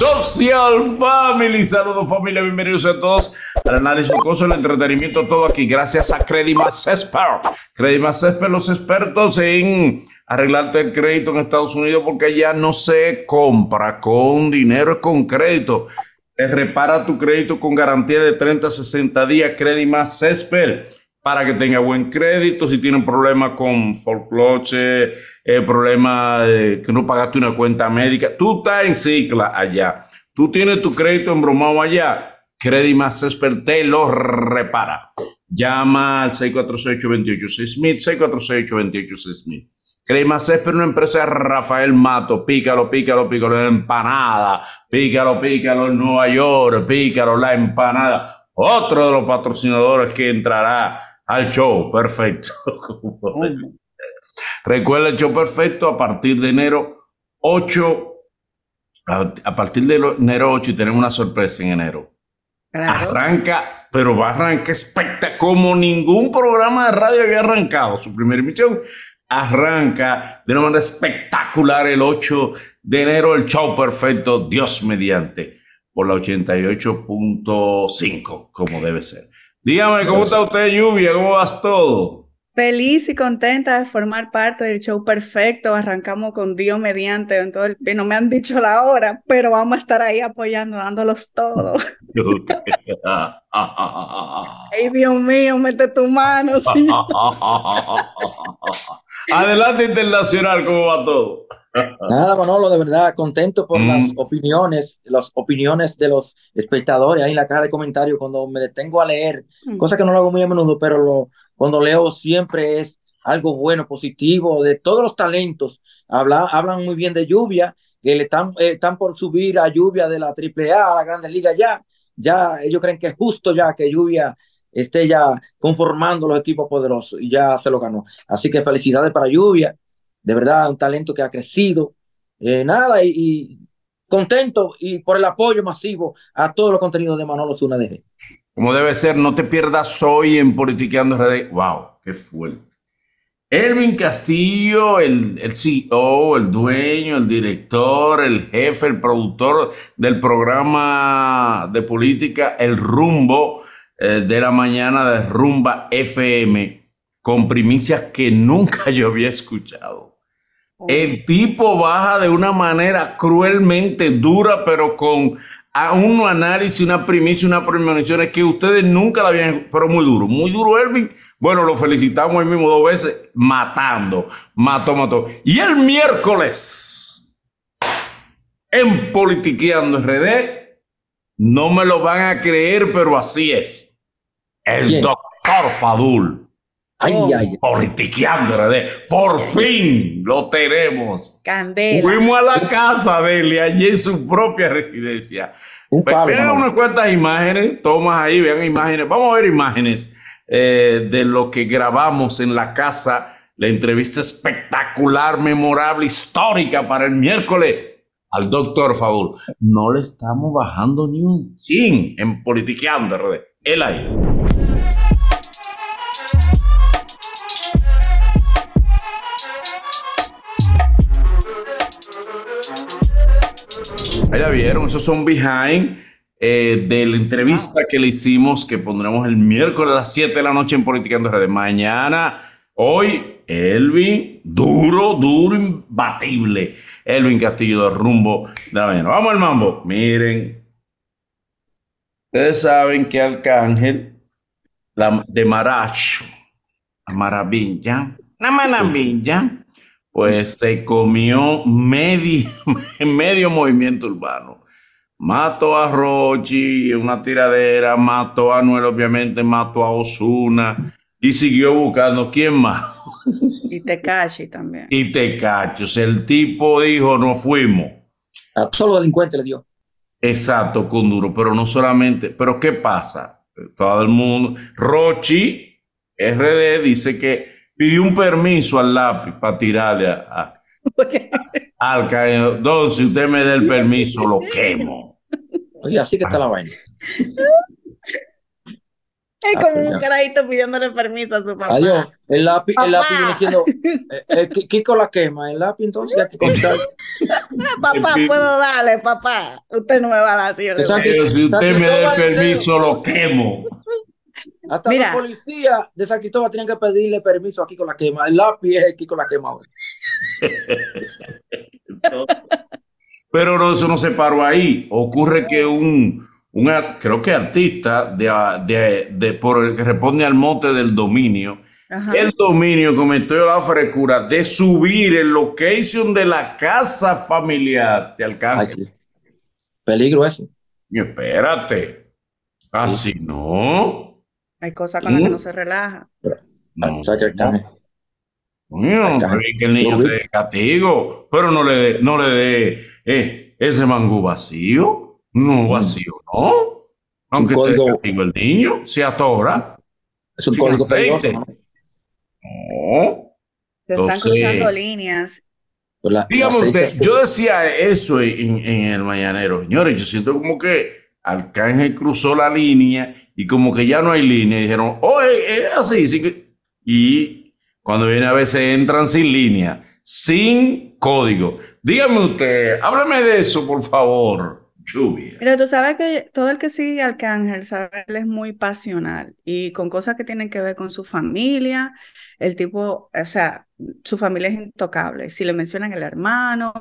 Social Family. Saludos familia, bienvenidos a todos al análisis jocoso, el entretenimiento, todo aquí. Gracias a Credimas Credit más Expert, los expertos en arreglarte el crédito en Estados Unidos porque ya no se compra con dinero, con crédito. Eh, repara tu crédito con garantía de 30 a 60 días. Más Expert para que tenga buen crédito, si tiene problema con folcloche, eh, problemas de que no pagaste una cuenta médica, tú estás en cicla allá, tú tienes tu crédito embromado allá, Credit Más Expert te lo repara. Llama al 646-286-6000, 646 286 Credit Más Expert, una empresa de Rafael Mato, pícalo, pícalo, pícalo, la empanada, pícalo, pícalo en Nueva York, pícalo, la empanada. Otro de los patrocinadores que entrará al show, perfecto. Recuerda el show perfecto a partir de enero 8. A partir de enero 8 y tenemos una sorpresa en enero. Arranca, pero va a arrancar espectacular, como ningún programa de radio había arrancado. Su primera emisión arranca de una manera espectacular el 8 de enero, el show perfecto, Dios mediante, por la 88.5, como debe ser. Dígame, ¿cómo está usted, Lluvia? ¿Cómo vas todo? Feliz y contenta de formar parte del show perfecto. Arrancamos con Dios mediante. No me han dicho la hora, pero vamos a estar ahí apoyando, dándolos todo. Ay, Dios mío, mete tu mano. Adelante, internacional, ¿cómo va todo? Nada, Manolo, de verdad, contento por las mm. opiniones, las opiniones de los espectadores ahí en la caja de comentarios cuando me detengo a leer, mm. cosa que no lo hago muy a menudo, pero lo, cuando leo siempre es algo bueno, positivo, de todos los talentos. Habla, hablan muy bien de lluvia, que le están, eh, están por subir a lluvia de la AAA a la Grandes Ligas ya. Ya ellos creen que es justo ya que lluvia esté ya conformando los equipos poderosos y ya se lo ganó. Así que felicidades para lluvia de verdad, un talento que ha crecido. Eh, nada, y, contento y por el apoyo masivo a todos los contenidos de Manolo Zuna DG. Como debe ser, no te pierdas hoy en Politiqueando Redes. ¡Wow! ¡Qué fuerte! Elvin Castillo, el, el CEO, el dueño, el director, el jefe, el productor del programa de política El Rumbo eh, de la mañana de Rumba FM, con primicias que nunca yo había escuchado. El tipo baja de una manera cruelmente dura, pero con a un análisis, una primicia, una premonición que ustedes nunca la habían, pero muy duro, muy duro Elvin. Bueno, lo felicitamos ahí mismo dos veces, matando, mató, mató. Y el miércoles, en Politiqueando RD, no me lo van a creer, pero así es. El doctor Fadul Ay, ay, oh. ay, Politiqueando, Por fin lo tenemos. Candela. Fuimos a la casa de él allí en su propia residencia. Un palo, vean unas cuantas imágenes, tomas ahí, vean imágenes. Vamos a ver imágenes eh, de lo que grabamos en la casa. La entrevista espectacular, memorable, histórica para el miércoles al doctor Faul. No le estamos bajando ni un chin en politiqueando, Él ahí. ya vieron, esos son behind eh, de la entrevista que le hicimos, que pondremos el miércoles a las 7 de la noche en Política en Redes. Mañana, hoy, Elvin, duro, duro, imbatible. Elvin Castillo de rumbo de la mañana. Vamos al mambo. Miren, ustedes saben que Arcángel, la, de Maracho, maravilla, la maravilla pues se comió medio, medio movimiento urbano. Mató a Rochi una tiradera, mató a Noel, obviamente, mató a Osuna y siguió buscando quién más. Y te Tecachi también. Y te O sea, el tipo dijo, no fuimos. Solo delincuente le dio. Exacto, con duro, pero no solamente. Pero ¿qué pasa? Todo el mundo. Rochi, RD, dice que pidió un permiso al lápiz para tirarle al cañón. Don, si usted me da el permiso, lo quemo. Oye, así que está la vaina. Es como ah, un carajito pidiéndole permiso a su papá. El lápiz, el lápiz viene qué eh, eh, Kiko la quema. El lápiz, entonces, ya papá, puedo darle, papá. Usted no me va a dar, señor. si usted me da el permiso, lo quemo. Hasta la policía de San Cristóbal tienen que pedirle permiso aquí con la quema. El lápiz es aquí con la quema. pero eso no se paró ahí. Ocurre que un, un creo que artista de, por que responde al mote del dominio, el dominio cometió la frescura de subir el location de la casa familiar de alcance. Peligro eso. espérate. Así ¿Ah, no. Hay cosas con las que mm. no se relaja. No, o sea, que el niño te dé castigo, pero no le dé no le dé eh, ese mangú vacío. No mm. vacío, no. Aunque te castigo el niño, se atora. Es un código Se están cruzando líneas. que... Pues yo decía eso en, en el Mañanero, señores, yo siento como que Arcángel cruzó la línea y como que ya no hay línea, dijeron, oh, es, eh, eh, así. Sí. Y cuando viene a veces entran sin línea, sin código. Dígame usted, háblame de eso, por favor. Pero tú sabes que todo el que sigue al Arcángel, sabe, él es muy pasional y con cosas que tienen que ver con su familia, el tipo, o sea, su familia es intocable. Si le mencionan el hermano,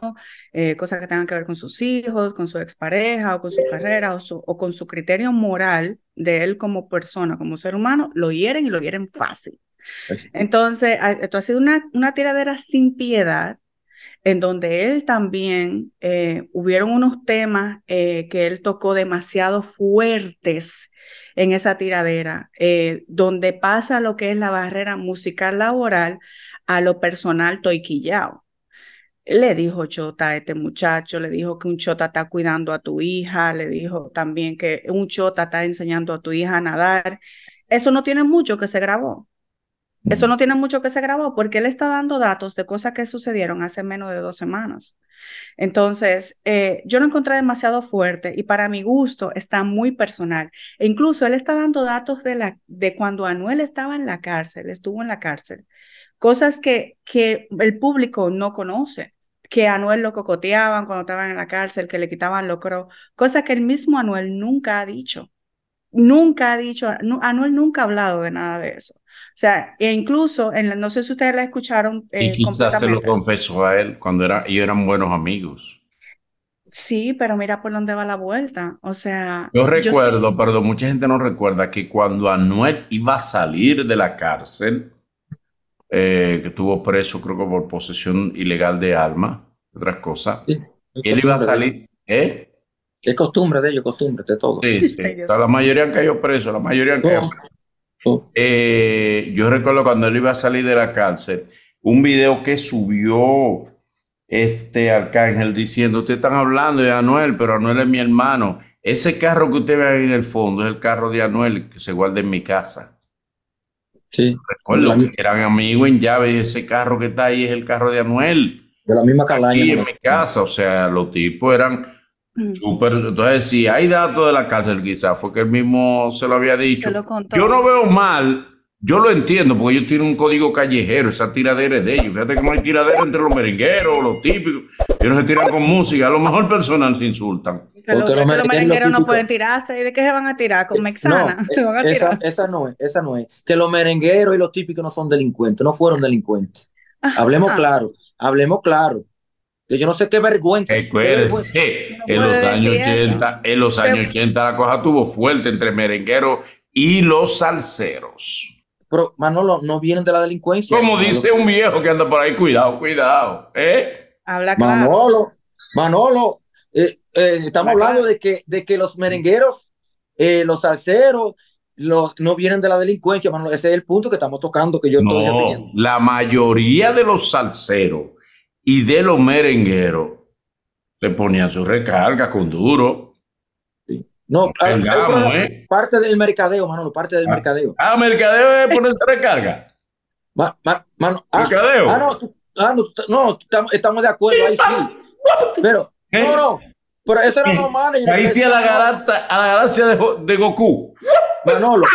eh, cosas que tengan que ver con sus hijos, con su expareja o con su carrera o, con su criterio moral de él como persona, como ser humano, lo hieren y lo hieren fácil. Entonces, esto ha sido una, una tiradera sin piedad en donde él también eh, hubieron unos temas eh, que él tocó demasiado fuertes en esa tiradera, eh, donde pasa lo que es la barrera musical laboral a lo personal toiquillao. Le dijo chota a este muchacho, le dijo que un chota está cuidando a tu hija, le dijo también que un chota está enseñando a tu hija a nadar. Eso no tiene mucho que se grabó. Eso no tiene mucho que se grabó porque él está dando datos de cosas que sucedieron hace menos de dos semanas. Entonces, eh, yo lo encontré demasiado fuerte y para mi gusto está muy personal. E incluso él está dando datos de, la, de cuando Anuel estaba en la cárcel, estuvo en la cárcel. Cosas que, que el público no conoce, que Anuel lo cocoteaban cuando estaban en la cárcel, que le quitaban locro, cosas que el mismo Anuel nunca ha dicho. Nunca ha dicho, Anuel nunca ha hablado de nada de eso. O sea, e incluso, en no sé si ustedes la escucharon. y eh, quizás se lo confesó a él cuando era, y eran buenos amigos. Sí, pero mira por dónde va la vuelta. O sea. Yo recuerdo, perdón, mucha gente no recuerda que cuando Anuel iba a salir de la cárcel, eh, que estuvo preso, creo que por posesión ilegal de alma, otras cosas, él iba a salir. ¿Eh? Es costumbre de ellos, costumbre de todo. Sí, sí. la mayoría han caído preso la mayoría han caído presos. Oh. Eh, yo recuerdo cuando él iba a salir de la cárcel, un video que subió este Arcángel diciendo, ustedes están hablando de Anuel, pero Anuel es mi hermano. Ese carro que usted ve ahí en el fondo es el carro de Anuel que se guarda en mi casa. Sí. Recuerdo que eran amigos en llave, y ese carro que está ahí es el carro de Anuel. De la misma calaña. en mi casa, o sea, los tipos eran entonces, si hay datos de la cárcel, quizás fue que él mismo se lo había dicho. yo no veo mal, yo lo entiendo, porque ellos tienen un código callejero, esas tiraderas de ellos. Fíjate que hay tiradera entre los merengueros, los típicos. Ellos se tiran con música, a lo mejor personas se insultan. Porque, los, merengueros, no pueden tirarse, ¿de qué se van a tirar? Con eh, Mexana. esa, no es, esa no es. Que los merengueros y los típicos no son delincuentes, no fueron delincuentes. Ah, hablemos ah. claro, hablemos claro yo no sé qué vergüenza. Eh, en, los años 80, en los años 80 la cosa tuvo fuerte entre merengueros y los salseros. Pero Manolo, no vienen de la delincuencia. Como dice un viejo que anda por ahí, cuidado, cuidado. ¿eh? Habla Manolo, Manolo, eh, eh, estamos hablando de que, de que los merengueros, los salseros, no vienen de la delincuencia, Manolo. Ese es el punto que estamos tocando, que yo La mayoría de los salseros y de los merengueros le ponían su recarga con duro. No, ¿eh? parte del mercadeo, Manolo, parte del ah. mercadeo. Ah, mercadeo es ponerse recarga. Ah, mercadeo. Ah, no, ah, no, estamos de acuerdo, ahí sí. Pero, no, no, pero eso era normal. Ahí sí a la, a la galaxia de, de Goku. Manolo,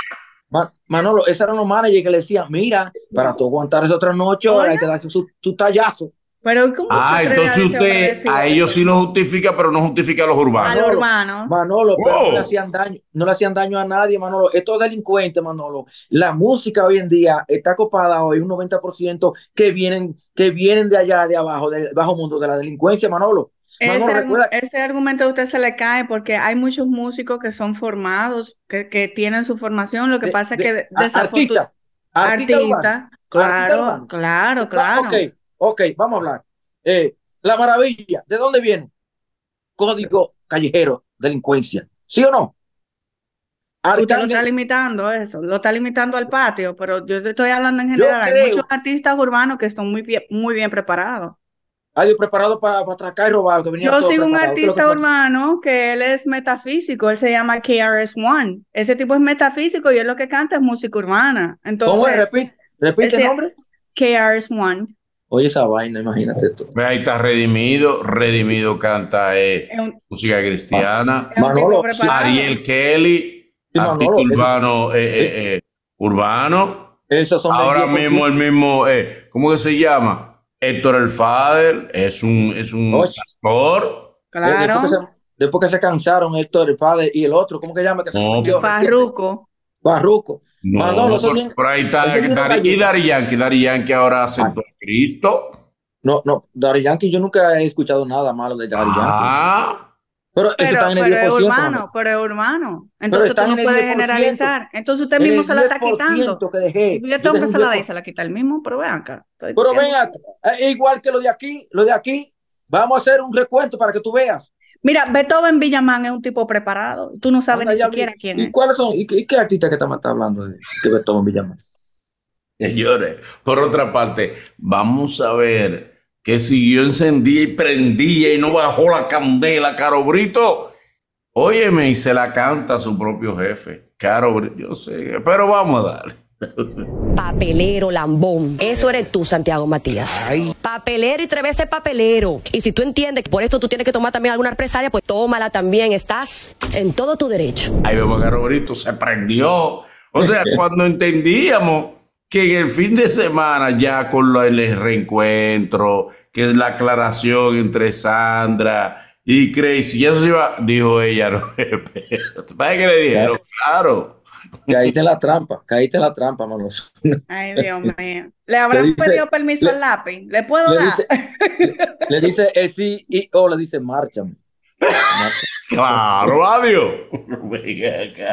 Manolo, ese era los managers que le decía mira, para tú aguantar esa otra noche, ahora hay que dar su, su tallazo. Pero ah, entonces usted a ellos sí lo justifica, pero no justifica a los urbanos. A los urbanos. Manolo, pero no le hacían daño, no le hacían daño a nadie, Manolo. Estos delincuente, Manolo, la música hoy en día está copada hoy un 90% que vienen, que vienen de allá, de abajo, del bajo mundo de la delincuencia, Manolo. ese, argumento a usted se le cae porque hay muchos músicos que son formados, que, tienen su formación. Lo que pasa es que Artista, artista, claro, claro, claro. Ok, vamos a hablar. Eh, la maravilla, ¿de dónde viene? Código callejero, delincuencia. ¿Sí o no? lo está limitando eso, lo está limitando al patio, pero yo estoy hablando en general. Hay muchos artistas urbanos que están muy bien, muy bien preparados. Hay preparado para, atracar y robar. yo sigo un artista urbano que él es metafísico, él se llama KRS-One. Ese tipo es metafísico y él lo que canta es música urbana. Entonces, ¿Cómo es? Repite, repite el nombre. KRS-One. Oye esa vaina, imagínate tú. ahí está Redimido, Redimido canta eh, música cristiana. Manolo, Ariel Kelly, urbano, Ahora mismo el mismo, eh, ¿cómo que se llama? Héctor El Fader, es un, es un eh, Claro. Después que, se, cansaron Héctor El Fader y el otro, ¿cómo que llama? Que se Ah, no, no, por, por, ahí está Dari, y Dari Yankee. Dari Yankee ahora aceptó a ah. Cristo. No, no, Dari Yankee, yo nunca he escuchado nada malo de Dari ah. Yankee. Pero, pero, es urbano, pero es urbano. Entonces usted no puede generalizar. Entonces usted mismo se la está quitando. Yo tengo que se la de, se la quita el mismo, pero vean acá. Pero vean, igual que lo de aquí, lo de aquí, vamos a hacer un recuento para que tú veas. Mira, Beethoven Villamán es un tipo preparado. Tú no sabes ni siquiera quién es. ¿Y cuáles son? ¿Y qué, artista que estamos hablando de, Beethoven Villamán? Señores, por otra parte, vamos a ver que siguió encendía y prendía y no bajó la candela, Caro Brito. Óyeme, y se la canta a su propio jefe. Caro Brito, yo sé, pero vamos a darle. Papelero, lambón. Eso eres tú, Santiago Matías. Papelero y tres veces papelero. Y si tú entiendes que por esto tú tienes que tomar también alguna empresaria pues tómala también. Estás en todo tu derecho. Ahí vemos que Roberto se prendió. O sea, cuando entendíamos que en el fin de semana, ya con el reencuentro, que es la aclaración entre Sandra y Crazy, ya se iba, dijo ella, no, te ¿para qué le dijeron? Claro. Caíste en la trampa, caíste en la trampa, Manos. Ay, Dios mío. ¿Le habrán pedido permiso al lápiz? ¿Le puedo dar? le, dice sí, y, e o le dice, márchame. Claro, adiós.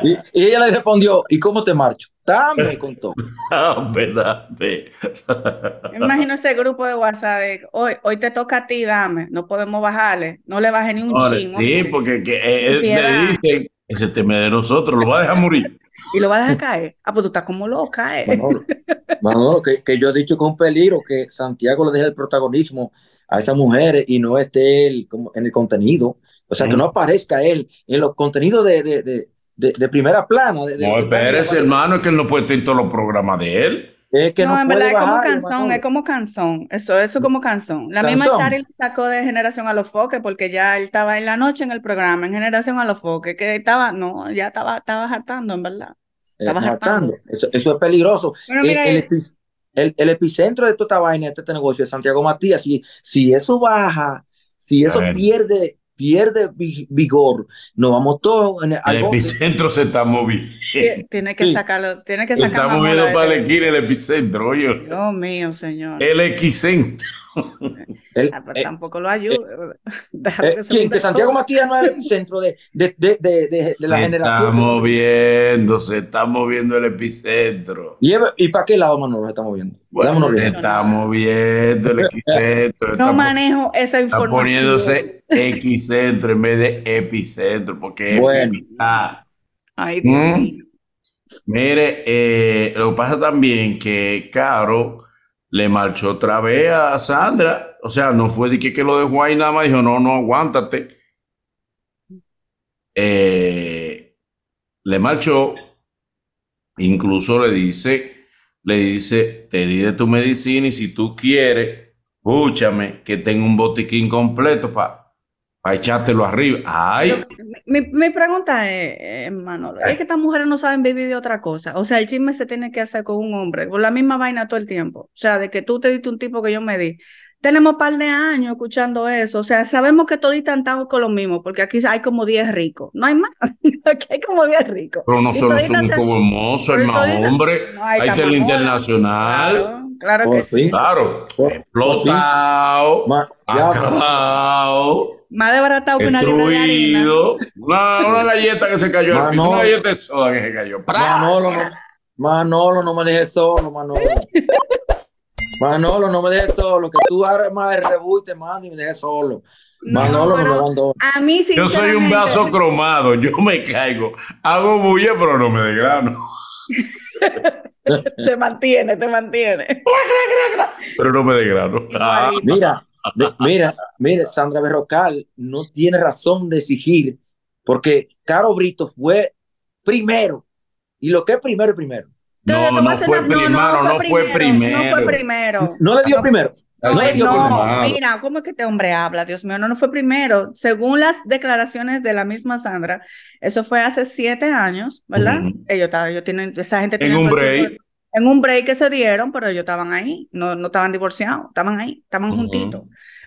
y, ella le respondió, ¿y cómo te marcho? Dame contó. contó ah, Dame, dame. Imagino ese grupo de WhatsApp hoy, hoy te toca a ti, dame. No podemos bajarle. No le bajes ni un chingo. Sí, porque que, eh, eh, le dicen, ese tema de nosotros, lo va a dejar morir y lo va a dejar caer. Ah, pues tú estás como loca, ¿eh? que, yo he dicho con peligro que Santiago le deje el protagonismo a esas mujeres y no esté él como en el contenido. O sea, que no aparezca él en los contenidos de, de, de, de primera plana. no, espérese, hermano, es que él no puede estar en todos los programas de él no, en verdad es como Canzón, es como canción. Eso, es como canción. La misma Charlie lo sacó de Generación a los Foques porque ya él estaba en la noche en el programa, en Generación a los Foques, que estaba, no, ya estaba, estaba hartando, en verdad. Estaba Eso, es peligroso. Eh el, epicentro de toda esta vaina, este negocio, es Santiago Matías. Si, si eso baja, si eso pierde pierde vigor, nos vamos todos en el, epicentro se está moviendo. Tiene que sacarlo, tiene que sacarlo. está moviendo para el el epicentro, oye. Dios mío, señor. El epicentro. Ah, pues eh, tampoco lo ayuda. Eh, eh, que Santiago Matías no es el centro de, de, de, de, de se la generación. Está moviendo, se está moviendo el epicentro. ¿Y, y para qué lado, mano lo está moviendo? se está moviendo el epicentro. No manejo esa información. Está poniéndose epicentro en vez de epicentro, porque Está. ¿Mm? Mire, lo que pasa también que Caro le marchó otra vez a Sandra. O sea, no fue de que, lo dejó ahí nada más, dijo, no, no, aguántate. Eh, le marchó, incluso le dice, le dice, te di de tu medicina y si tú quieres, escúchame, que tengo un botiquín completo para para echártelo arriba. Ay. Mi, pregunta es, hermano, eh, es que estas mujeres no saben vivir de otra cosa. O sea, el chisme se tiene que hacer con un hombre, con la misma vaina todo el tiempo. O sea, de que tú te diste un tipo que yo me di. Tenemos un par de años escuchando eso. O sea, sabemos que todos están con lo mismo, porque aquí hay como 10 ricos. No hay más. aquí hay como 10 ricos. Pero no solo son un hay más hombre. hay el internacional. Claro. que oh, sí. Claro. Oh, oh, Explotado, más baratado que una libra de Una, una galleta que se cayó. Manolo, una galleta de soda que se cayó. Manolo, no, Manolo, no me dejes solo, Manolo. Manolo, no me dejes solo, que tú armas el reboot y te mando y me dejes solo. Manolo me lo A mí Yo soy un vaso cromado, yo me caigo, hago bulla, pero no me degrano. te mantiene, te mantiene. pero no me degrano. Mira, mira, mira, Sandra Berrocal no tiene razón de exigir, porque Caro Brito fue primero. Y lo que es primero es primero. No, no, fue, primero, no, fue, primero, no fue primero. No le dio primero. No, mira, ¿cómo es que este hombre habla? Dios mío, no, no fue primero. Según las declaraciones de la misma Sandra, eso fue hace siete años, ¿verdad? Ellos, esa gente tiene. En un break que se dieron, pero ellos estaban ahí, no, no estaban divorciados, estaban ahí, estaban juntitos.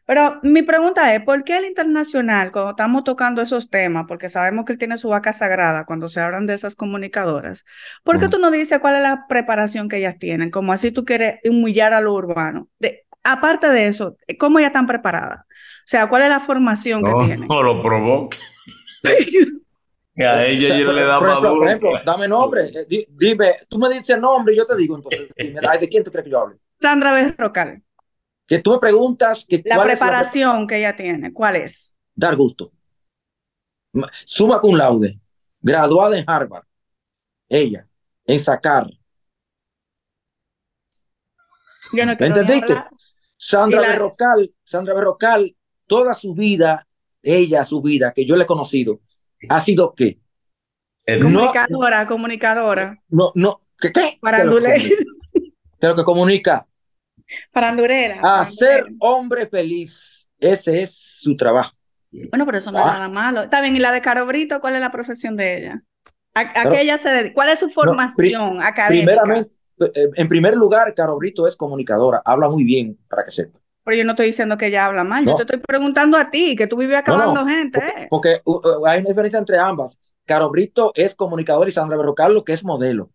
Pero mi pregunta es, ¿por qué el internacional, cuando estamos tocando esos temas, porque sabemos que él tiene su vaca sagrada cuando se hablan de esas comunicadoras, ¿por qué tú no dices cuál es la preparación que ellas tienen? Como así tú quieres humillar a lo urbano. De, aparte de eso, ¿cómo ellas están preparadas? O sea, ¿cuál es la formación que tienen? No lo provoque. a ella le da por dame nombre. Eh, dime, tú me dices nombre y yo te digo ¿de quién tú crees que yo hable? Sandra Berrocal. Que tú me preguntas. Que la preparación que ella tiene, ¿cuál es? Dar gusto. Suma con laude. Graduada en Harvard. Ella. En sacar. Yo ¿Entendiste? Sandra Berrocal, Sandra Berrocal, toda su vida, ella, su vida, que yo le he conocido, ha sido qué? Eh, comunicadora, comunicadora. No, no, ¿qué? qué? Parandulera. Pero que comunica. Parandulera. Hacer hombre feliz. Ese es su trabajo. Bueno, pero eso no es ah. nada malo. Está bien, y la de Caro Brito, ¿cuál es la profesión de ella? ¿A, qué ella se dedica? ¿Cuál es su formación académica? Eh, en primer lugar, Caro Brito es comunicadora, habla muy bien, para que sepa. Pero yo no estoy diciendo que ella habla mal, yo te estoy preguntando a ti, que tú vives acabando gente. Porque, uh, uh, hay una diferencia entre ambas. Caro Brito es comunicador y Sandra Berrocarlo, que es modelo.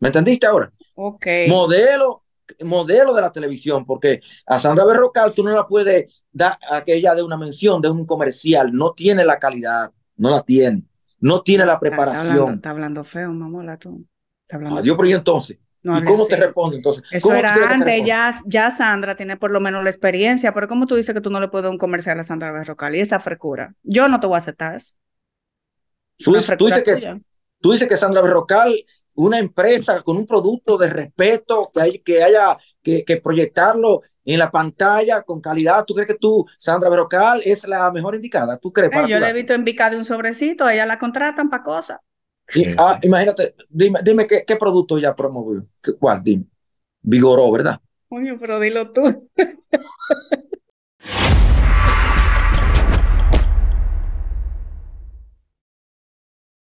¿Me entendiste ahora? Ok. Modelo, modelo de la televisión, porque a Sandra Berrocal tú no la puedes dar a que ella de una mención, de un comercial, no tiene la calidad, no la tiene, no tiene la preparación. Está, hablando, feo, mamola, tú. Adiós, por pero entonces, cómo te responde entonces? Eso era antes, ya, Sandra tiene por lo menos la experiencia, pero ¿cómo tú dices que tú no le puedes dar un comercial a Sandra Berrocal y esa frescura? Yo no te voy a aceptar Tú, dices que, Sandra Berrocal, una empresa con un producto de respeto, que, haya que, que proyectarlo en la pantalla con calidad. ¿Tú crees que tú, Sandra Berrocal, es la mejor indicada? ¿Tú crees? yo le he visto en Vica de un sobrecito, ella la contratan para cosas. Ah, imagínate, dime, qué, qué producto ya promovió. ¿Cuál? Dime. Vigoró, ¿verdad? Coño, pero dilo tú.